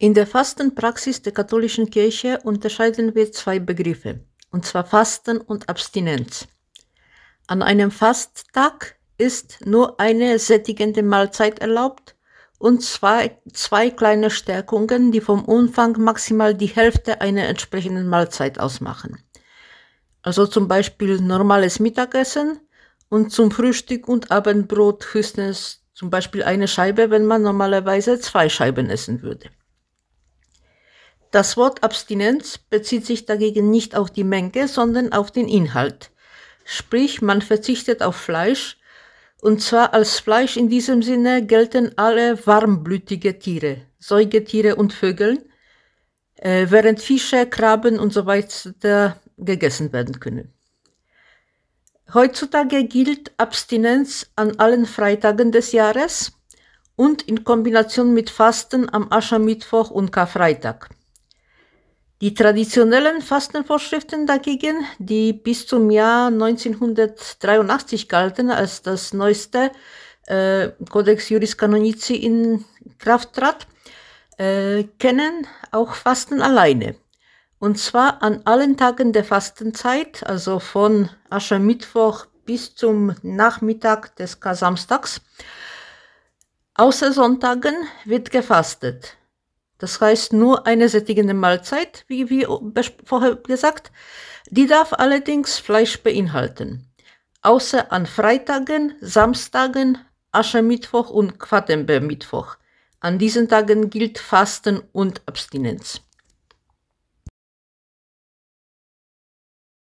In der Fastenpraxis der katholischen Kirche unterscheiden wir zwei Begriffe, und zwar Fasten und Abstinenz. An einem Fasttag ist nur eine sättigende Mahlzeit erlaubt und zwei, zwei kleine Stärkungen, die vom Umfang maximal die Hälfte einer entsprechenden Mahlzeit ausmachen. Also zum Beispiel normales Mittagessen und zum Frühstück und Abendbrot höchstens zum Beispiel eine Scheibe, wenn man normalerweise zwei Scheiben essen würde. Das Wort Abstinenz bezieht sich dagegen nicht auf die Menge, sondern auf den Inhalt. Sprich, man verzichtet auf Fleisch, und zwar als Fleisch in diesem Sinne gelten alle warmblütige Tiere, Säugetiere und Vögel, äh, während Fische, Krabben und so weiter gegessen werden können. Heutzutage gilt Abstinenz an allen Freitagen des Jahres und in Kombination mit Fasten am Aschermittwoch und Karfreitag. Die traditionellen Fastenvorschriften dagegen, die bis zum Jahr 1983 galten, als das neueste äh, Codex Juris Canonici in Kraft trat, äh, kennen auch Fasten alleine. Und zwar an allen Tagen der Fastenzeit, also von Aschermittwoch bis zum Nachmittag des Kasamstags. Außer Sonntagen wird gefastet. Das heißt nur eine sättigende Mahlzeit, wie wir vorher gesagt. Die darf allerdings Fleisch beinhalten. Außer an Freitagen, Samstagen, Aschermittwoch und Quatembermittwoch. An diesen Tagen gilt Fasten und Abstinenz.